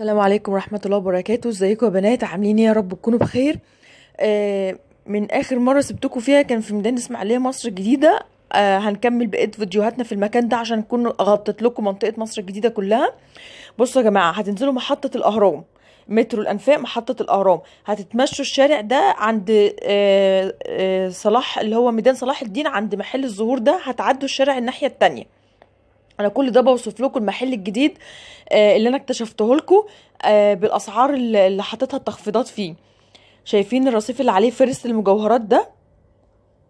السلام عليكم ورحمة الله وبركاته ازيكم يا بنات عاملين ايه يا رب تكونوا بخير آه من اخر مرة سبتكم فيها كان في ميدان اسماعيلية مصر الجديدة آه هنكمل بقية فيديوهاتنا في المكان ده عشان نكون غطيت لكم منطقة مصر الجديدة كلها بصوا يا جماعة هتنزلوا محطة الاهرام مترو الانفاق محطة الاهرام هتتمشوا الشارع ده عند آه آه صلاح اللي هو ميدان صلاح الدين عند محل الزهور ده هتعدوا الشارع الناحية التانية انا كل ده بوصف لكم المحل الجديد آه، اللي انا اكتشفته لكم آه، بالاسعار اللي حاططها التخفيضات فيه شايفين الرصيف اللي عليه فرس المجوهرات ده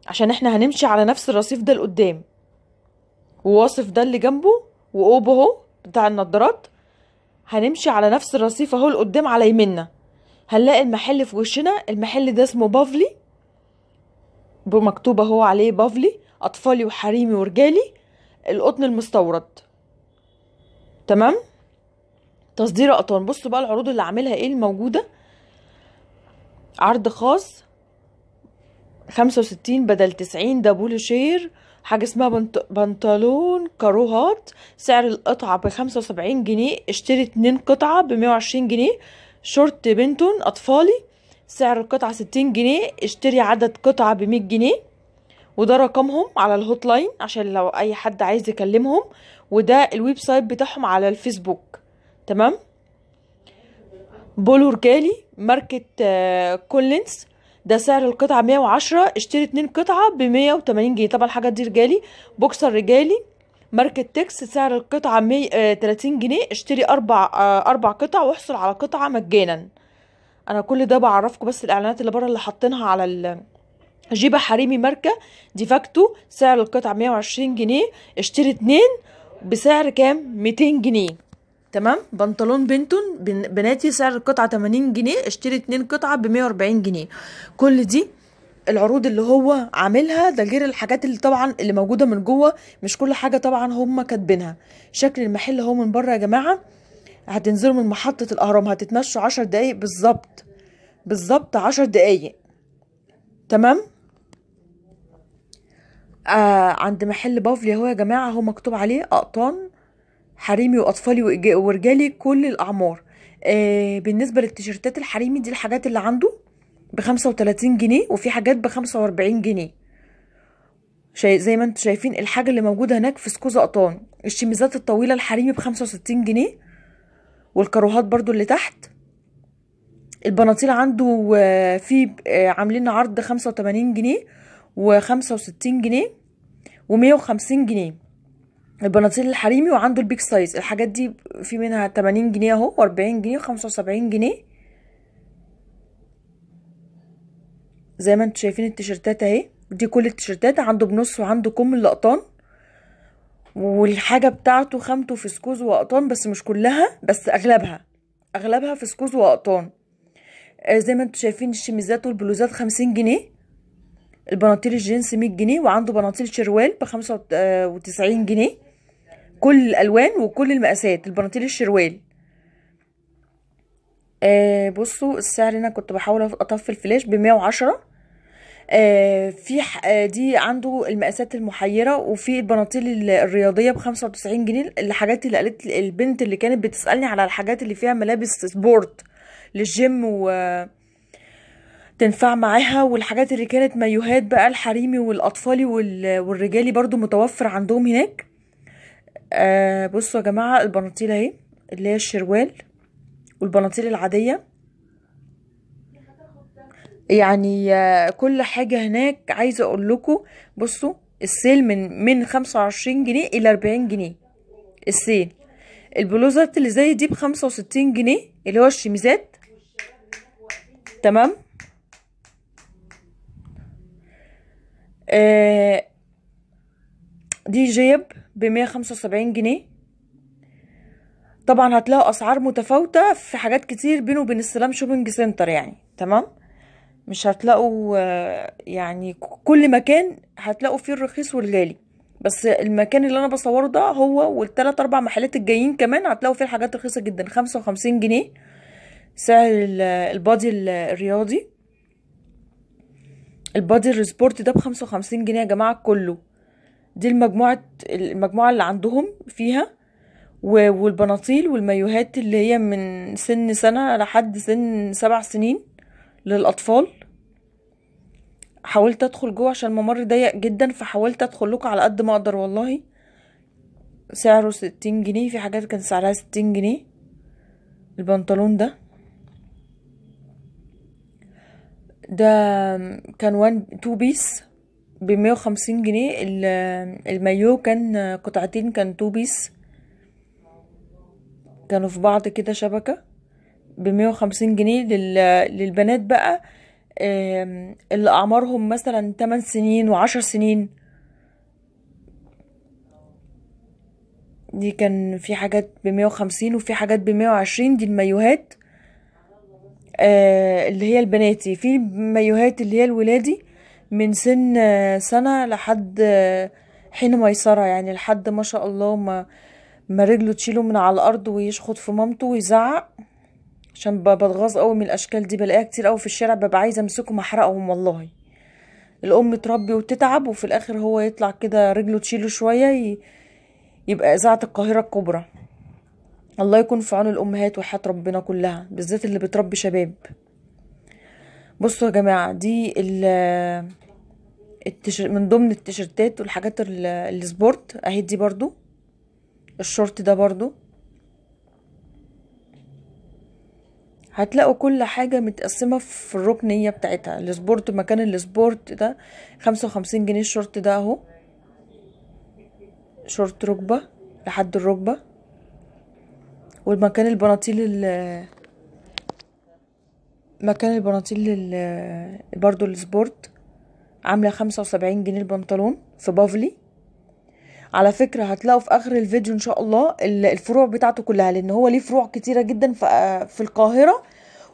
عشان احنا هنمشي على نفس الرصيف ده لقدام وواصف ده اللي جنبه واوبه اهو بتاع النضارات هنمشي على نفس الرصيف اهو لقدام على يمنا هنلاقي المحل في وشنا المحل ده اسمه بافلي مكتوب اهو عليه بافلي اطفالي وحريمي ورجالي القطن المستورد تمام تصدير اقطان بصوا بقى العروض اللي عاملها ايه الموجوده عرض خاص خمسة وستين بدل تسعين ده شير حاجة اسمها بنطلون كاروهات سعر القطعة بخمسة وسبعين جنيه اشتري اتنين قطعة بمية وعشرين جنيه شورت بنتون أطفالي سعر القطعة ستين جنيه اشتري عدد قطعة بمية جنيه وده رقمهم على الهوت لاين عشان لو اي حد عايز يكلمهم وده الويب سايت بتاعهم على الفيسبوك تمام بولو رجالي ماركة آه، كولينز ده سعر القطعة 110 اشتري اتنين قطعة ب 180 جنيه طبعا الحاجات دي رجالي بوكسر رجالي ماركة تكس سعر القطعة 130 آه، جنيه اشتري أربع آه، أربع قطع واحصل على قطعة مجانا أنا كل ده بعرفكم بس الإعلانات اللي بره اللي حاطينها على ال... جيبة حريمي ماركة ديفاكتو سعر القطعة 120 جنيه اشتري اتنين بسعر كام 200 جنيه تمام بنطلون بنتون بناتي سعر القطعة 80 جنيه اشتري اتنين قطعة ب 140 جنيه كل دي العروض اللي هو عاملها ده غير الحاجات اللي طبعا اللي موجوده من جوه مش كل حاجه طبعا هم كاتبينها شكل المحل اهو من بره يا جماعه هتنزلوا من محطه الاهرام هتتمشوا عشر دقايق بالظبط بالظبط عشر دقايق تمام آه عند محل بافلي اهو يا جماعه اهو مكتوب عليه اقطان حريمي واطفالي ورجالي كل الاعمار آه بالنسبه للتيشيرتات الحريمي دي الحاجات اللي عنده بخمسة وتلاتين جنيه وفي حاجات بخمسة واربعين جنيه زي ما انتم شايفين الحاجه اللي موجوده هناك في سكوزا قطان الشميزات الطويله الحريمي بخمسة وستين جنيه والكروهات برضو اللي تحت البناطيل عنده آه، في آه، عاملين عرض خمسة وتمانين جنيه وخمسة وستين جنيه و150 جنيه البناطيل الحريمي وعنده البيك سايز الحاجات دي في منها 80 جنيه اهو و40 جنيه و75 جنيه زي ما انتوا شايفين التيشيرتات اهي دي كل التيشيرتات عنده بنص وعنده كم اللقطان والحاجه بتاعته خامته فسكوز واقطان بس مش كلها بس اغلبها اغلبها فسكوز واقطان آه، زي ما انتوا شايفين الشميزات والبلوزات خمسين جنيه البناطيل الجينز 100 جنيه وعنده بناطيل شروال ب 95 آه، جنيه كل الالوان وكل المقاسات البناطيل الشروال آه بصوا السعر هنا كنت بحاول اطفي الفلاش ب 110 آه في آه دي عنده المقاسات المحيره وفي البناطيل الرياضيه ب 95 جنيه الحاجات اللي قالت البنت اللي كانت بتسالني على الحاجات اللي فيها ملابس سبورت للجيم و آه تنفع معاها والحاجات اللي كانت مايوهات بقى الحريمي والاطفالي والرجالي برضو متوفر عندهم هناك آه بصوا يا جماعه البناطيل اهي اللي هي الشروال والبناطيل العاديه يعني آه كل حاجه هناك عايزه اقول لكم بصوا السيل من من 25 جنيه الى 40 جنيه السيل البلوزات اللي زي دي ب 65 جنيه اللي هو الشميزات تمام آه، دي جيب بمية خمسة وسبعين جنيه طبعا هتلاقوا اسعار متفاوتة في حاجات كتير بينه وبين السلام شوبينج سنتر يعني تمام مش هتلاقوا آه، يعني كل مكان هتلاقوا فيه الرخيص والغالي بس المكان اللي انا بصوره ده هو والتلات اربع محلات الجايين كمان هتلاقوا فيه الحاجات رخيصة جدا خمسة وخمسين جنيه سعر البادي الرياضي البادي ريسبورت ده بخمسة وخمسين جنيه يا جماعة كله دي المجموعة المجموعة اللي عندهم فيها والبناطيل والمايوهات اللي هي من سن سنة لحد سن سبع سنين للأطفال حاولت أدخل جوه عشان الممر ضيق جدا فحاولت أدخل لكم على قد ما أقدر والله سعره ستين جنيه في حاجات كان سعرها ستين جنيه البنطلون ده ده كان وان تو بيس بمية وخمسين جنيه المايو كان قطعتين كان تو بيس كانوا في بعض كده شبكة بمية وخمسين جنيه للبنات بقى اللي أعمارهم مثلا تمن سنين وعشر سنين دي كان في حاجات بمية وخمسين وفي حاجات بمية وعشرين دي المايوهات آه، اللي هي البناتي في مايوهات اللي هي الولادي من سن آه، سنة لحد آه، حين ميسرة يعني لحد ما شاء الله ما ما رجله تشيله من على الأرض ويشخط في مامته ويزعق عشان بتغاظ قوي من الأشكال دي بلاقيها كتير قوي في الشارع ببقى عايزة أمسكهم أحرقهم والله الأم تربي وتتعب وفي الآخر هو يطلع كده رجله تشيله شوية يبقى إذاعة القاهرة الكبرى الله يكون في عون الامهات وحياه ربنا كلها بالذات اللي بتربي شباب بصوا يا جماعه دي ال من ضمن التيشيرتات والحاجات السبورت اهي دي برضو الشورت ده برضو هتلاقوا كل حاجة متقسمة في الركنية بتاعتها السبورت مكان السبورت ده خمسة وخمسين جنيه الشورت ده اهو شورت ركبة لحد الركبة والمكان البناطيل ال مكان البناطيل ال برضو السبورت عاملة خمسة وسبعين جنيه البنطلون في بافلي على فكرة هتلاقوا في آخر الفيديو إن شاء الله الفروع بتاعته كلها لأن هو ليه فروع كتيرة جدا في القاهرة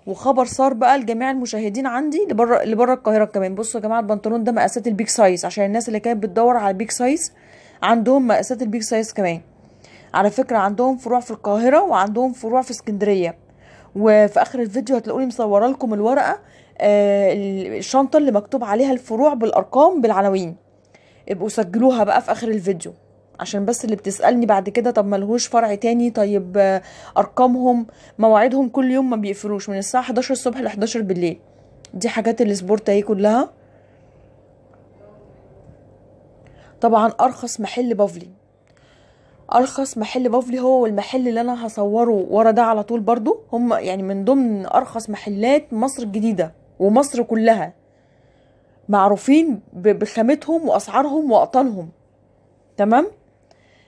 وخبر صار بقى لجميع المشاهدين عندي اللي اللي بره القاهره كمان بصوا يا جماعه البنطلون ده مقاسات البيك سايز عشان الناس اللي كانت بتدور على البيك سايز عندهم مقاسات البيك سايز كمان على فكرة عندهم فروع في القاهرة وعندهم فروع في اسكندرية وفي اخر الفيديو هتلاقوني مصورة لكم الورقة آه، الشنطة اللي مكتوب عليها الفروع بالارقام بالعناوين ابقوا سجلوها بقى في اخر الفيديو عشان بس اللي بتسألني بعد كده طب ملهوش فرع تاني طيب آه، ارقامهم مواعيدهم كل يوم ما بيقفلوش من الساعة 11 الصبح ل 11 بالليل دي حاجات السبورت اهي كلها طبعا ارخص محل بافلي ارخص محل بافلي هو والمحل اللي انا هصوره ورا ده على طول برضو هم يعني من ضمن ارخص محلات مصر الجديده ومصر كلها معروفين بخامتهم واسعارهم واقطانهم تمام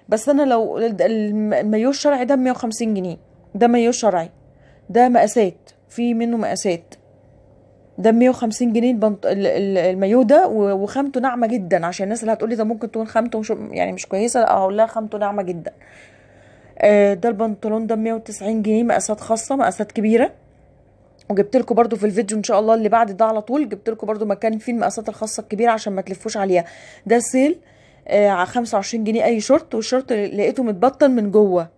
بس انا لو المايو الشرعي ده 150 جنيه ده مايو شرعي ده مقاسات في منه مقاسات ده 150 جنيه البنط... المايو ده وخامته ناعمه جدا عشان الناس اللي هتقولي ده ممكن تكون خامته مش... يعني مش كويسه اقول لها خامته ناعمه جدا آه، ده البنطلون ده 190 جنيه مقاسات خاصه مقاسات كبيره وجبت لكم برده في الفيديو ان شاء الله اللي بعد ده على طول جبت لكم برده مكان فيه المقاسات الخاصه الكبيره عشان ما تلفوش عليها ده سيل آه، على 25 جنيه اي شورت والشورت لقيته متبطن من جوه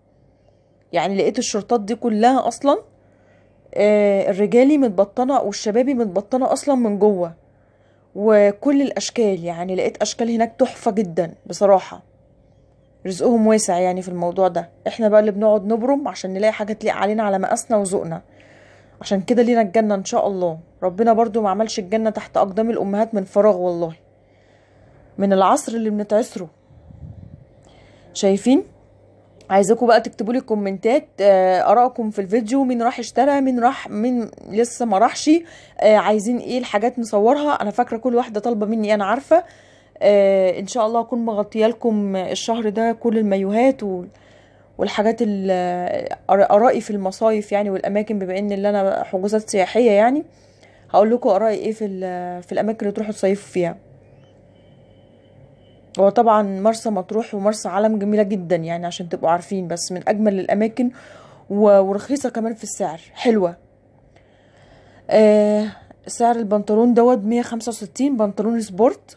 يعني لقيت الشورتات دي كلها اصلا آه، الرجالي متبطنه والشبابي متبطنه اصلا من جوه وكل الاشكال يعني لقيت اشكال هناك تحفه جدا بصراحه رزقهم واسع يعني في الموضوع ده احنا بقى اللي بنقعد نبرم عشان نلاقي حاجه تليق علينا على مقاسنا وذوقنا عشان كده لينا الجنه ان شاء الله ربنا برضو ما عملش الجنه تحت اقدام الامهات من فراغ والله من العصر اللي بنتعسره شايفين عايزاكم بقى تكتبوا لي كومنتات آه، ارائكم في الفيديو مين راح اشترى مين راح مين لسه ما راحش آه، عايزين ايه الحاجات نصورها انا فاكره كل واحده طالبه مني انا عارفه آه، ان شاء الله اكون مغطيه لكم الشهر ده كل المايوهات والحاجات ارائي في المصايف يعني والاماكن بما ان اللي انا حجوزات سياحيه يعني هقول لكم ارائي ايه في في الاماكن اللي تروحوا تصيفوا فيها هو طبعا مرسى مطروح ومرسى علم جميله جدا يعني عشان تبقوا عارفين بس من اجمل الاماكن ورخيصه كمان في السعر حلوه آه سعر البنطلون دوت 165 بنطلون سبورت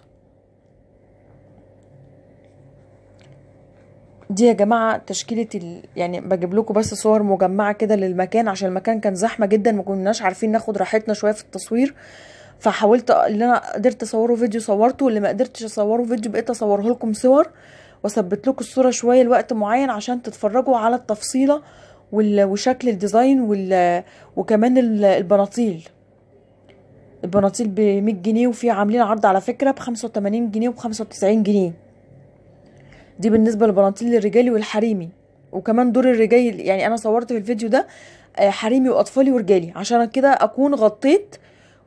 دي يا جماعه تشكيله ال... يعني بجيب لكم بس صور مجمعه كده للمكان عشان المكان كان زحمه جدا ما كناش عارفين ناخد راحتنا شويه في التصوير فحاولت اللي انا قدرت اصوره فيديو صورته واللي ما قدرتش اصوره فيديو بقيت اصوره لكم صور واثبت لكم الصوره شويه لوقت معين عشان تتفرجوا على التفصيله وشكل الديزاين وكمان البناطيل البناطيل ب 100 جنيه وفي عاملين عرض على فكره ب 85 جنيه وب 95 جنيه دي بالنسبه للبناطيل الرجالي والحريمي وكمان دور الرجال يعني انا صورت في الفيديو ده آه، حريمي واطفالي ورجالي عشان كده اكون غطيت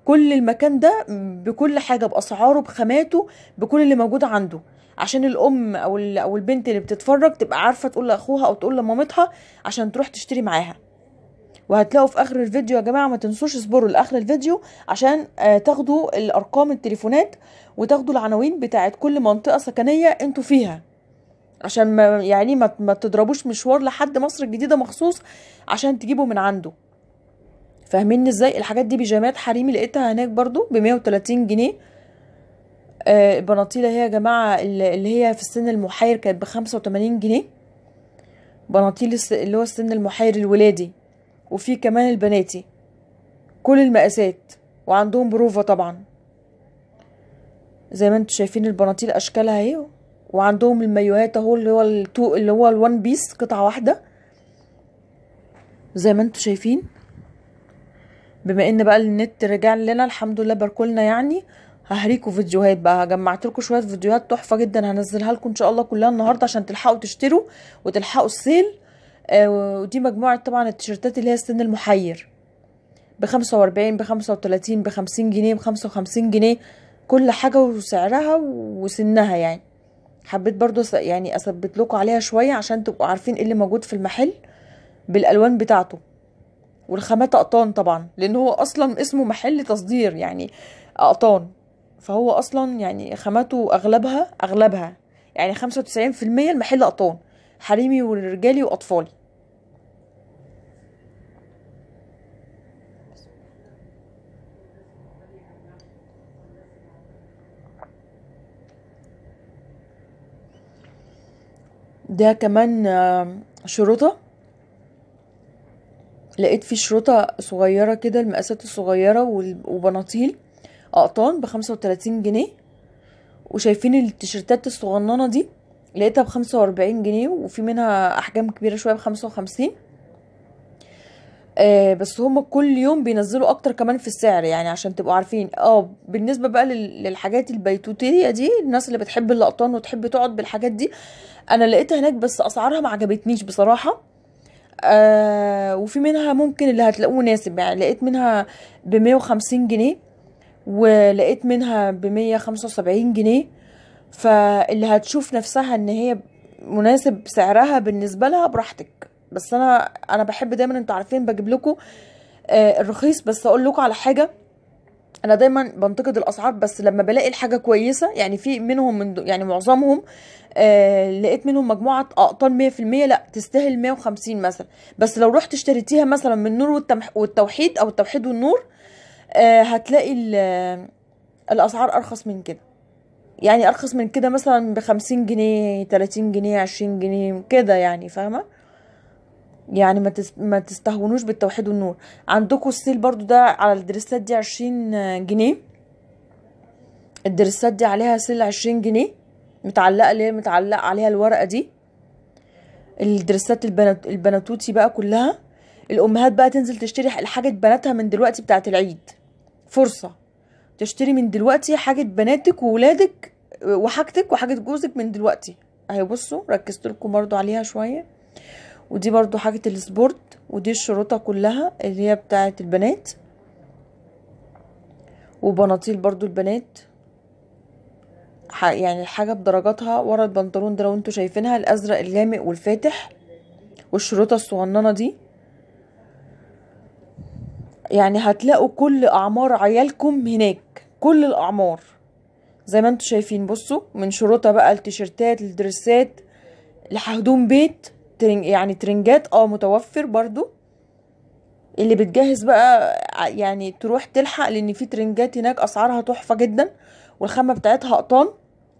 كل المكان ده بكل حاجه باسعاره بخاماته بكل اللي موجود عنده عشان الام او او البنت اللي بتتفرج تبقى عارفه تقول لاخوها او تقول لمامتها عشان تروح تشتري معاها وهتلاقوا في اخر الفيديو يا جماعه ما تنسوش اصبروا لاخر الفيديو عشان آه، تاخدوا الارقام التليفونات وتاخدوا العناوين بتاعه كل منطقه سكنيه انتوا فيها عشان ما يعني ما تضربوش مشوار لحد مصر الجديده مخصوص عشان تجيبوا من عنده فاهميني ازاي الحاجات دي بيجامات حريمي لقيتها هناك برضو ب 130 جنيه آه البناطيل هي يا جماعه اللي هي في السن المحاير كانت ب 85 جنيه بناطيل اللي هو السن المحاير الولادي وفي كمان البناتي كل المقاسات وعندهم بروفا طبعا زي ما انتم شايفين البناطيل اشكالها اهي وعندهم المايوهات اهو اللي هو التو اللي هو الوان بيس قطعه واحده زي ما انتم شايفين بما ان بقى النت رجع لنا الحمد لله باركولنا يعني ههريكوا فيديوهات بقى جمعت لكم شويه فيديوهات تحفه جدا هنزلها لكم ان شاء الله كلها النهارده عشان تلحقوا تشتروا وتلحقوا السيل آه ودي مجموعه طبعا التيشيرتات اللي هي السن المحير ب 45 ب 35 ب 50 جنيه ب 55 جنيه كل حاجه وسعرها وسنها يعني حبيت برضو يعني اثبت لكم عليها شويه عشان تبقوا عارفين ايه اللي موجود في المحل بالالوان بتاعته والخامات اقطان طبعا لان هو اصلا اسمه محل تصدير يعني اقطان فهو اصلا يعني خاماته اغلبها اغلبها يعني خمسة وتسعين في المية المحل اقطان حريمي ورجالي واطفالي ده كمان آه، شروطه لقيت في شروطة صغيرة كده المقاسات الصغيرة وبناطيل اقطان بخمسة وتلاتين جنيه وشايفين التيشيرتات الصغننة دي لقيتها بخمسة واربعين جنيه وفي منها احجام كبيرة شوية بخمسة وخمسين آه بس هما كل يوم بينزلوا اكتر كمان في السعر يعني عشان تبقوا عارفين اه بالنسبه بقى للحاجات البيتوتيه دي الناس اللي بتحب الاقطان وتحب تقعد بالحاجات دي انا لقيتها هناك بس اسعارها ما عجبتنيش بصراحه آه، وفي منها ممكن اللي هتلاقوه مناسب يعني لقيت منها بمية 150 جنيه ولقيت منها بمية خمسة جنيه فاللي هتشوف نفسها ان هي مناسب سعرها بالنسبة لها براحتك بس انا انا بحب دايما انتوا عارفين بجيب لكم آه الرخيص بس اقول لكم على حاجة انا دايما بنتقد الاسعار بس لما بلاقي الحاجه كويسه يعني في منهم من يعني معظمهم آه لقيت منهم مجموعه اقطان 100% لا تستاهل 150 مثلا بس لو رحت اشتريتيها مثلا من نور والتوحيد او التوحيد والنور آه هتلاقي الاسعار ارخص من كده يعني ارخص من كده مثلا ب 50 جنيه 30 جنيه 20 جنيه كده يعني فاهمه يعني ما ما تستهونوش بالتوحيد والنور عندكم السيل برضو ده على الدرسات دي عشرين جنيه الدرسات دي عليها سيل عشرين جنيه متعلقه اللي هي متعلقه عليها الورقه دي الدرسات البنات البناتوتي بقى كلها الامهات بقى تنزل تشتري حاجه بناتها من دلوقتي بتاعه العيد فرصه تشتري من دلوقتي حاجه بناتك وولادك وحاجتك وحاجه جوزك من دلوقتي اهي بصوا ركزت لكم برضو عليها شويه ودي برضو حاجة السبورت ودي الشروطة كلها اللي هي بتاعة البنات وبناطيل برضو البنات يعني الحاجة بدرجاتها ورا البنطلون ده لو انتوا شايفينها الأزرق اللامق والفاتح والشروطة الصغننة دي يعني هتلاقوا كل أعمار عيالكم هناك كل الأعمار زي ما انتوا شايفين بصوا من شروطة بقى التيشيرتات للدرسات لهدوم بيت ترنج يعني ترنجات اه متوفر برضو اللي بتجهز بقى يعني تروح تلحق لان في ترنجات هناك اسعارها تحفه جدا والخامه بتاعتها قطان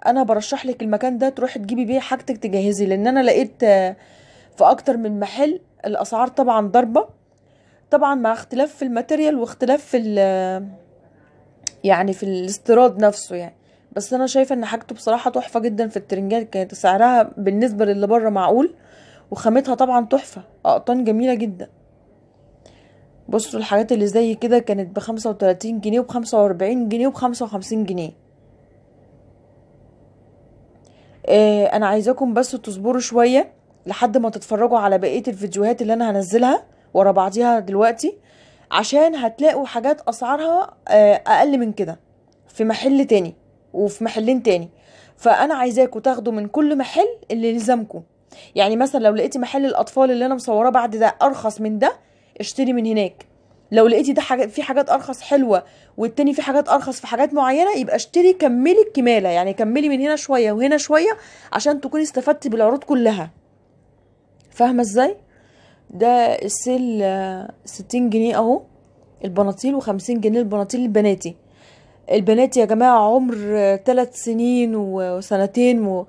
انا برشح لك المكان ده تروحي تجيبي بيه حاجتك تجهزي لان انا لقيت في اكتر من محل الاسعار طبعا ضربه طبعا مع اختلاف في الماتيريال واختلاف في يعني في الاستيراد نفسه يعني بس انا شايفه ان حاجته بصراحه تحفه جدا في الترنجات كانت سعرها بالنسبه للي بره معقول وخامتها طبعا تحفة اقطان آه، جميلة جدا بصوا الحاجات اللي زي كده كانت بخمسة وتلاتين جنيه وبخمسة واربعين جنيه وبخمسة وخمسين جنيه آه انا عايزاكم بس تصبروا شوية لحد ما تتفرجوا على بقية الفيديوهات اللي انا هنزلها ورا بعضيها دلوقتي عشان هتلاقوا حاجات اسعارها آه اقل من كده في محل تاني وفي محلين تاني فانا عايزاكم تاخدوا من كل محل اللي يلزمكم يعني مثلا لو لقيتي محل الاطفال اللي انا مصوراه بعد ده ارخص من ده اشتري من هناك لو لقيتي ده حاجات في حاجات ارخص حلوه والتاني في حاجات ارخص في حاجات معينه يبقى اشتري كملي الكماله يعني كملي من هنا شويه وهنا شويه عشان تكوني استفدتي بالعروض كلها فاهمه ازاي ده السيل آه، ستين جنيه اهو البناطيل وخمسين جنيه البناطيل البناتي البنات يا جماعه عمر 3 آه، سنين وسنتين و...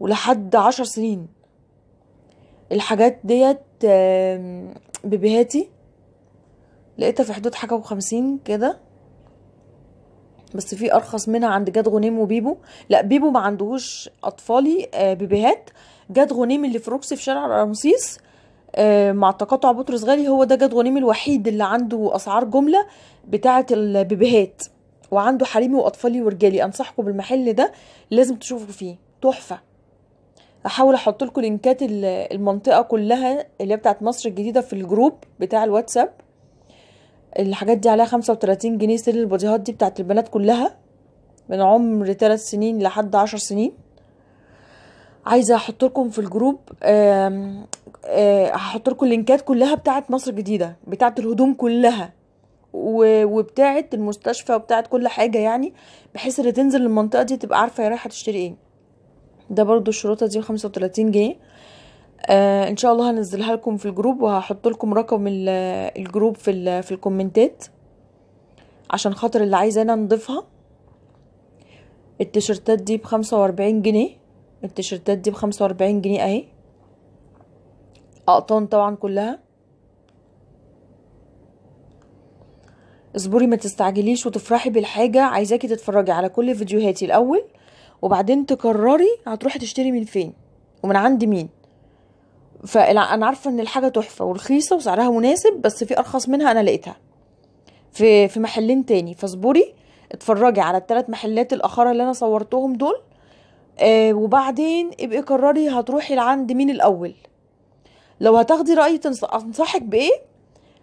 ولحد عشر سنين الحاجات ديت ببيهاتي لقيتها في حدود حاجة وخمسين كده بس في ارخص منها عند جاد غنيم وبيبو لا بيبو ما عندهوش اطفالي آه، بيبيهات جاد غنيم اللي في روكسي في شارع رمسيس آه، مع تقاطع بطرس غالي هو ده جاد غنيم الوحيد اللي عنده اسعار جمله بتاعه البيبيهات وعنده حريمي واطفالي ورجالي انصحكم بالمحل ده لازم تشوفوا فيه تحفه احاول احط لكم لينكات المنطقه كلها اللي هي بتاعت مصر الجديده في الجروب بتاع الواتساب الحاجات دي عليها 35 جنيه سيل البوديهات دي بتاعت البنات كلها من عمر 3 سنين لحد 10 سنين عايزه احط لكم في الجروب هحط لكم اللينكات كلها بتاعت مصر الجديده بتاعت الهدوم كلها وبتاعت المستشفى وبتاعت كل حاجه يعني بحيث اللي تنزل المنطقه دي تبقى عارفه هي رايحه تشتري ايه ده برضو الشروطه دي 35 جنيه آه ان شاء الله هنزلها لكم في الجروب وهحط لكم رقم الجروب في في الكومنتات عشان خاطر اللي عايزه انا نضيفها التيشيرتات دي بخمسة واربعين جنيه التيشيرتات دي بخمسة واربعين جنيه اهي اقطان طبعا كلها اصبري ما تستعجليش وتفرحي بالحاجه عايزاكي تتفرجي على كل فيديوهاتي الاول وبعدين تقرري هتروحي تشتري من فين ومن عند مين فانا عارفه ان الحاجه تحفه ورخيصه وسعرها مناسب بس في ارخص منها انا لقيتها في في محلين تاني فاصبري اتفرجي على الثلاث محلات الاخرى اللي انا صورتهم دول آه وبعدين ابقي قرري هتروحي لعند مين الاول لو هتاخدي رايي انصحك بايه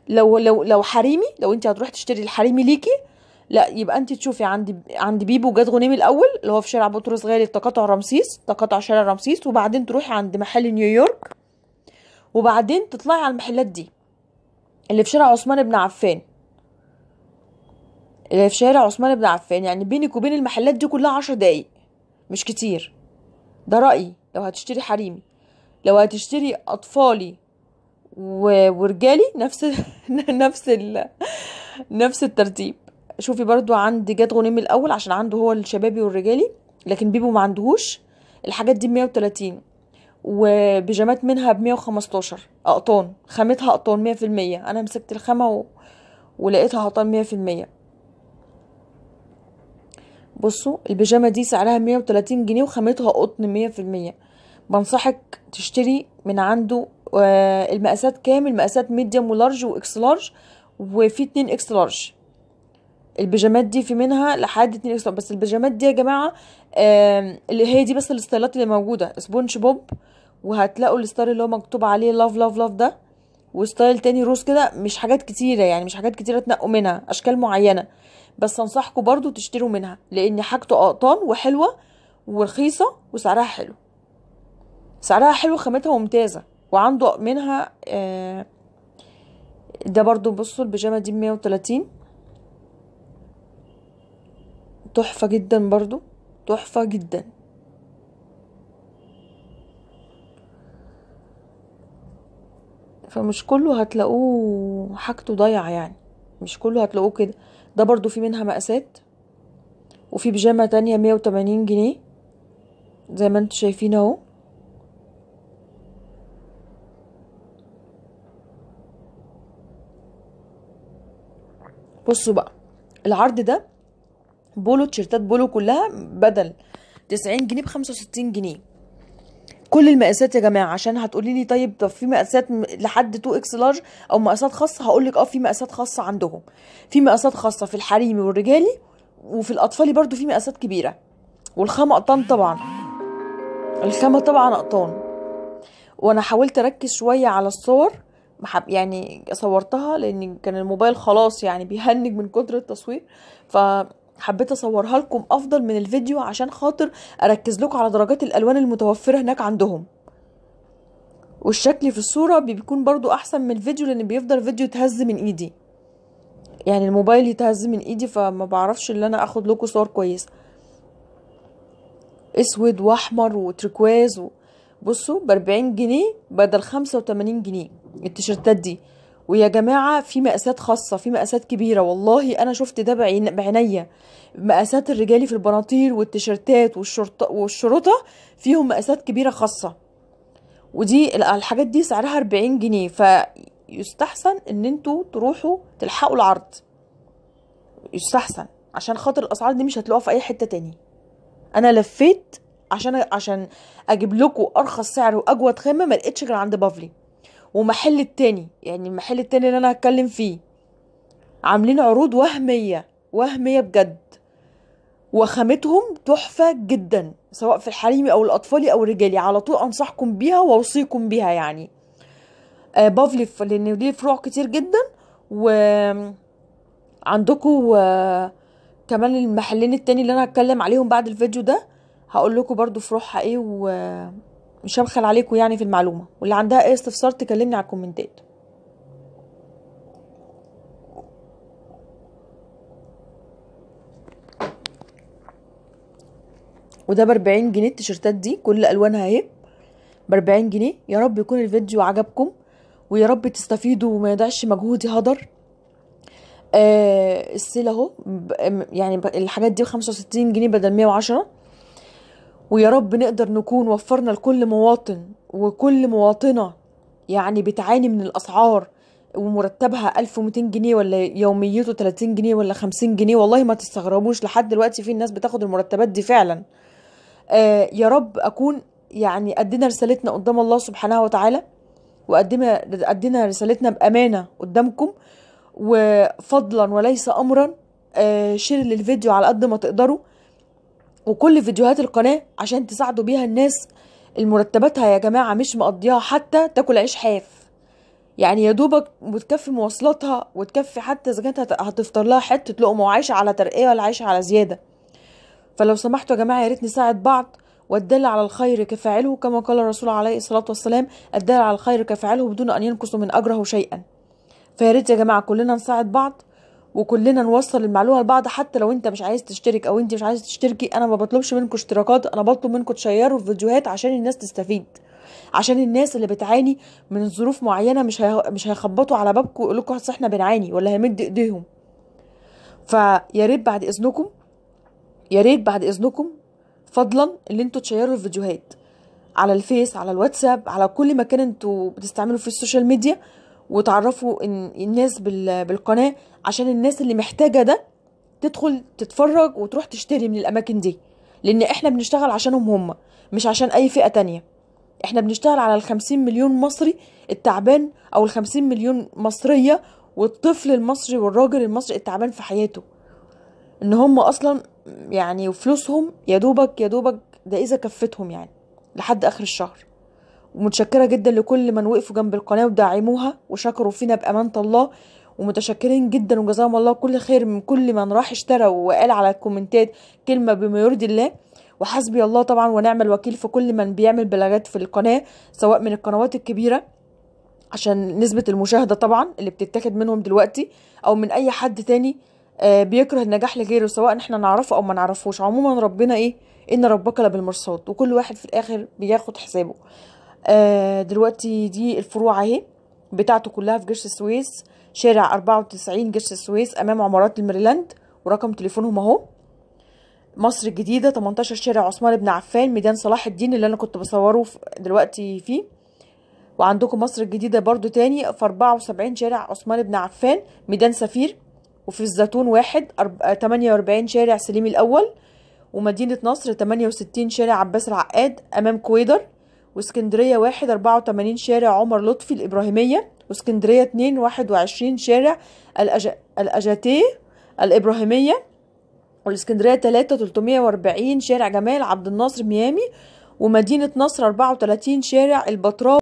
لو لو لو حريمي لو انت هتروحي تشتري الحريمي ليكي لا يبقى انت تشوفي عند عند بيبو جاد غنيم الاول اللي هو في شارع بطرس غالي تقاطع رمسيس تقاطع شارع رمسيس وبعدين تروحي عند محل نيويورك وبعدين تطلعي على المحلات دي اللي في شارع عثمان بن عفان اللي في شارع عثمان بن عفان يعني بينك وبين المحلات دي كلها عشر دقايق مش كتير ده رأيي لو هتشتري حريمي لو هتشتري أطفالي و... ورجالي نفس نفس ال... نفس الترتيب شوفي برضو عند جاد غنيم الاول عشان عنده هو الشبابي والرجالي لكن بيبو ما عندهوش الحاجات دي 130 وبيجامات منها ب 115 اقطان خامتها اقطان 100% انا مسكت الخامه و... ولقيتها اقطان 100% بصوا البيجامه دي سعرها 130 جنيه وخامتها قطن 100% بنصحك تشتري من عنده آه، المقاسات كامل مقاسات ميديوم ولارج واكس لارج وفي اتنين اكس لارج البيجامات دي في منها لحد اتنين اكس بس البيجامات دي يا جماعه اللي هي دي بس الستايلات اللي موجوده سبونج بوب وهتلاقوا الستايل اللي هو مكتوب عليه لاف لاف لاف ده وستايل تاني روز كده مش حاجات كتيره يعني مش حاجات كتيره تنقوا منها اشكال معينه بس انصحكم برضو تشتروا منها لان حاجته قطان وحلوه ورخيصه وسعرها حلو سعرها حلو خامتها ممتازه وعنده منها آه، ده برضو بصوا البيجامه دي 130 تحفة جدا برضو تحفة جدا فمش كله هتلاقوه حاجته ضايعة يعني مش كله هتلاقوه كده ده برضو في منها مقاسات وفي بيجامة تانية مية وتمانين جنيه زي ما انتوا شايفين اهو بصوا بقى العرض ده بولو تيشيرتات بولو كلها بدل 90 جنيه ب 65 جنيه كل المقاسات يا جماعه عشان هتقولي لي طيب طب في مقاسات لحد 2 اكس لارج او مقاسات خاصه هقول لك اه في مقاسات خاصه عندهم في مقاسات خاصه في الحريمي والرجالي وفي الاطفالي برضو في مقاسات كبيره والخامه قطان طبعا الخامه طبعا قطان وانا حاولت اركز شويه على الصور يعني صورتها لان كان الموبايل خلاص يعني بيهنج من كتر التصوير ف حبيت اصورها لكم افضل من الفيديو عشان خاطر اركز لكم على درجات الالوان المتوفره هناك عندهم والشكل في الصوره بيكون برضو احسن من الفيديو لان بيفضل فيديو يتهز من ايدي يعني الموبايل يتهز من ايدي فما بعرفش ان انا اخد لكم صور كويسه اسود واحمر وتركواز بصوا باربعين جنيه بدل خمسة وتمانين جنيه التيشيرتات دي ويا جماعة في مقاسات خاصة في مقاسات كبيرة والله أنا شفت ده بعينيا مقاسات الرجالي في البناطيل والتيشيرتات والشرطة والشرطة فيهم مقاسات كبيرة خاصة ودي الحاجات دي سعرها 40 جنيه فيستحسن ان انتوا تروحوا تلحقوا العرض يستحسن عشان خاطر الاسعار دي مش هتلاقوها في اي حتة تاني انا لفيت عشان عشان اجيب لكم ارخص سعر واجود خامه ما لقيتش غير عند بافلي ومحل التاني يعني المحل التاني اللي انا هتكلم فيه عاملين عروض وهميه وهميه بجد وخامتهم تحفه جدا سواء في الحريمي او الاطفالي او الرجالي على طول انصحكم بيها واوصيكم بيها يعني آه بافليف لان ليه فروع كتير جدا و آه كمان المحلين التاني اللي انا هتكلم عليهم بعد الفيديو ده هقول لكم برضو فروعها ايه و مش هبخل عليكم يعني في المعلومة واللي عندها اي استفسار تكلمني على الكومنتات وده بأربعين جنيه التيشيرتات دي كل ألوانها اهي بأربعين جنيه يا رب يكون الفيديو عجبكم ويا رب تستفيدوا وما يضيعش مجهودي هدر آه السيل اهو يعني الحاجات دي خمسة وستين جنيه بدل مية وعشرة ويا رب نقدر نكون وفرنا لكل مواطن وكل مواطنة يعني بتعاني من الأسعار ومرتبها 1200 جنيه ولا يوميته 30 جنيه ولا 50 جنيه والله ما تستغربوش لحد دلوقتي في الناس بتاخد المرتبات دي فعلا آه يا رب أكون يعني أدينا رسالتنا قدام الله سبحانه وتعالى وأدينا رسالتنا بأمانة قدامكم وفضلا وليس أمرا آه شير للفيديو على قد ما تقدروا وكل فيديوهات القناة عشان تساعدوا بيها الناس المرتباتها يا جماعة مش مقضيها حتى تاكل عيش حاف يعني يا دوبك وتكفي مواصلاتها وتكفي حتى اذا كانت هتفطر لها حته لقمه وعايشه على ترقيه ولا عايشه على زياده فلو سمحتوا يا جماعه يا ريت نساعد بعض والدل على الخير كفاعله كما قال الرسول عليه الصلاه والسلام الدل على الخير كفاعله بدون ان ينقص من اجره شيئا فيا ريت يا جماعه كلنا نساعد بعض وكلنا نوصل المعلومه لبعض حتى لو انت مش عايز تشترك او انت مش عايز تشتركي انا ما بطلبش منكم اشتراكات انا بطلب منكم تشيروا الفيديوهات عشان الناس تستفيد عشان الناس اللي بتعاني من ظروف معينه مش مش هيخبطوا على بابكم ويقولوا لكم احنا بنعاني ولا هيمد ايديهم فيا ريت بعد اذنكم يا ريت بعد اذنكم فضلا ان انتوا تشيروا الفيديوهات على الفيس على الواتساب على كل مكان انتوا بتستعملوا في السوشيال ميديا وتعرفوا الناس بالقناه عشان الناس اللي محتاجه ده تدخل تتفرج وتروح تشتري من الاماكن دي لان احنا بنشتغل عشانهم هم مش عشان اي فئه تانية احنا بنشتغل على الخمسين مليون مصري التعبان او الخمسين مليون مصريه والطفل المصري والراجل المصري التعبان في حياته ان هم اصلا يعني فلوسهم يا دوبك يا دوبك ده اذا كفتهم يعني لحد اخر الشهر ومتشكرة جدا لكل من وقفوا جنب القناة وداعموها وشكروا فينا بأمانة الله ومتشكرين جدا وجزاهم الله كل خير من كل من راح اشترى وقال على الكومنتات كلمه بما يرضي الله وحسبي الله طبعا ونعم الوكيل في كل من بيعمل بلاغات في القناه سواء من القنوات الكبيره عشان نسبه المشاهده طبعا اللي بتتاخد منهم دلوقتي او من اي حد تاني آه، بيكره النجاح لغيره سواء احنا نعرفه او ما نعرفوش عموما ربنا ايه ان ربك لبالمرصاد وكل واحد في الاخر بياخد حسابه آه، دلوقتي دي الفروع اهي بتاعته كلها في جسر السويس شارع 94 جسر السويس امام عمارات الميريلاند ورقم تليفونهم اهو مصر الجديده 18 شارع عثمان بن عفان ميدان صلاح الدين اللي انا كنت بصوره دلوقتي فيه وعندكم مصر الجديده برضو تاني في 74 شارع عثمان بن عفان ميدان سفير وفي الزيتون واحد 48 شارع سليم الاول ومدينه نصر 68 شارع عباس العقاد امام كويدر واسكندرية واحد أربعة وتمانين شارع عمر لطفي الإبراهيمية واسكندرية اتنين واحد وعشرين شارع الأج... الأجاتي الإبراهيمية والاسكندرية تلاتة تلتمية وأربعين شارع جمال عبد الناصر ميامي ومدينة نصر أربعة وتلاتين شارع البطراوي